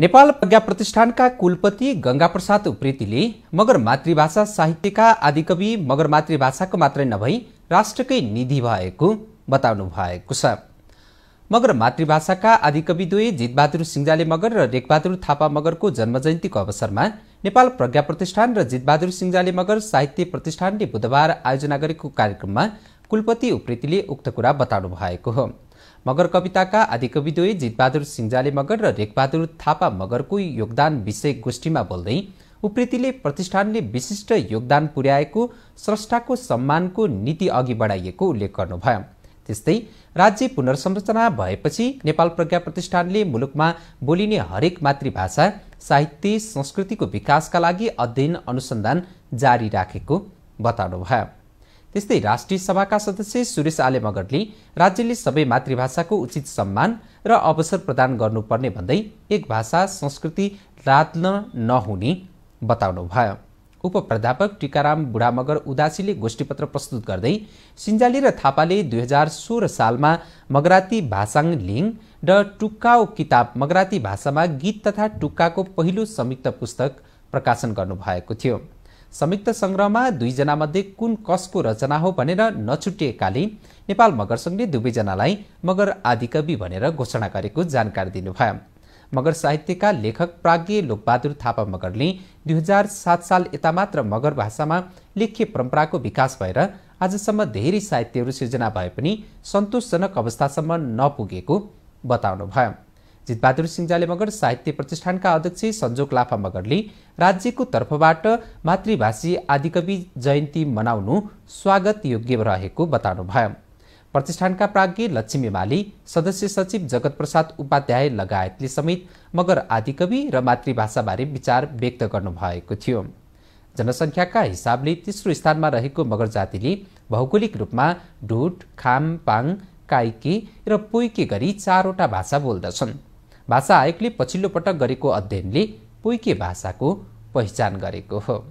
नेपाल प्रज्ञा प्रतिष्ठानका कुलपति प्रसाद उप्रेतीले मगर मातृभाषा साहित्यका आदिकवि मगर मातृभाषाको मात्रै नभई राष्ट्रकै निधि भएको बताउनु भएको छ मगर मातृभाषाका आदिकवि दुवै जितबहादुर सिङ्जाले मगर र रेखबहादुर थापा मगरको जन्मजयन्तीको अवसरमा नेपाल प्रज्ञा प्रतिष्ठान र जितबहादुर सिङ्जाले मगर साहित्य प्रतिष्ठानले बुधबार आयोजना गरेको कार्यक्रममा कुलपति उप्रेतीले उक्त कुरा बताउनु भएको हो मगर कविताका आदि कविद्वय जितबहादुर सिङ्जाले मगर र रेखबहादुर थापा मगरको योगदान विषय गोष्ठीमा बोल्दै उप्रेतीले प्रतिष्ठानले विशिष्ट योगदान पुर्याएको स्रष्टाको सम्मानको नीति अघि बढाइएको उल्लेख गर्नुभयो त्यस्तै राज्य पुनर्संरचना भएपछि नेपाल प्रज्ञा प्रतिष्ठानले मुलुकमा बोलिने हरेक मातृभाषा साहित्य संस्कृतिको विकासका लागि अध्ययन अनुसन्धान जारी राखेको बताउनुभयो त्यस्तै राष्ट्रिय सभाका सदस्य सुरेश आले मगरले राज्यले सबै मातृभाषाको उचित सम्मान र अवसर प्रदान गर्नुपर्ने भन्दै एक भाषा संस्कृति लाद्न नहुने बताउनुभयो उपप्राध्यापक टिकाराम बुढामगर उदासीले गोष्ठीपत्र प्रस्तुत गर्दै सिन्जाली र थापाले दुई हजार सोह्र सालमा मगराती भाषाङ लिङ र टुक्काओ किताब मगराती भाषामा गीत तथा टुक्काको पहिलो संयुक्त पुस्तक प्रकाशन गर्नुभएको थियो संयुक्त सङ्ग्रहमा दुईजनामध्ये कुन कसको रचना हो भनेर नछुटिएकाले नेपाल मगर सङ्घले दुवैजनालाई मगर आदिकवि भनेर घोषणा गरेको जानकारी दिनुभयो मगर साहित्यका लेखक प्राज्ञ लोकबहादुर थापा मगरले दुई हजार सात साल यता मात्र मगर भाषामा लेख्य परम्पराको विकास भएर आजसम्म धेरै साहित्यहरू सिर्जना भए पनि सन्तोषजनक अवस्थासम्म नपुगेको बताउनुभयो जितबहादुर सिंहजाले मगर साहित्य प्रतिष्ठानका अध्यक्ष सन्जोक लाफा मगरले राज्यको तर्फबाट मातृभाषी आदिकवि जयन्ती मनाउनु स्वागत योग्य रहेको बताउनुभयो प्रतिष्ठानका प्राज्ञ लक्ष्मी माली सदस्य सचिव जगत प्रसाद उपाध्याय लगायतले समेत मगर आदिकवि र मातृभाषाबारे विचार व्यक्त गर्नुभएको थियो जनसङ्ख्याका हिसाबले तेस्रो स्थानमा रहेको मगर जातिले भौगोलिक रूपमा ढुट खाम पाङ काइके र पोइके गरी चारवटा भाषा बोल्दछन् भाषा आयोगले पछिल्लो पटक गरेको अध्ययनले पोइके भाषाको पहिचान गरेको हो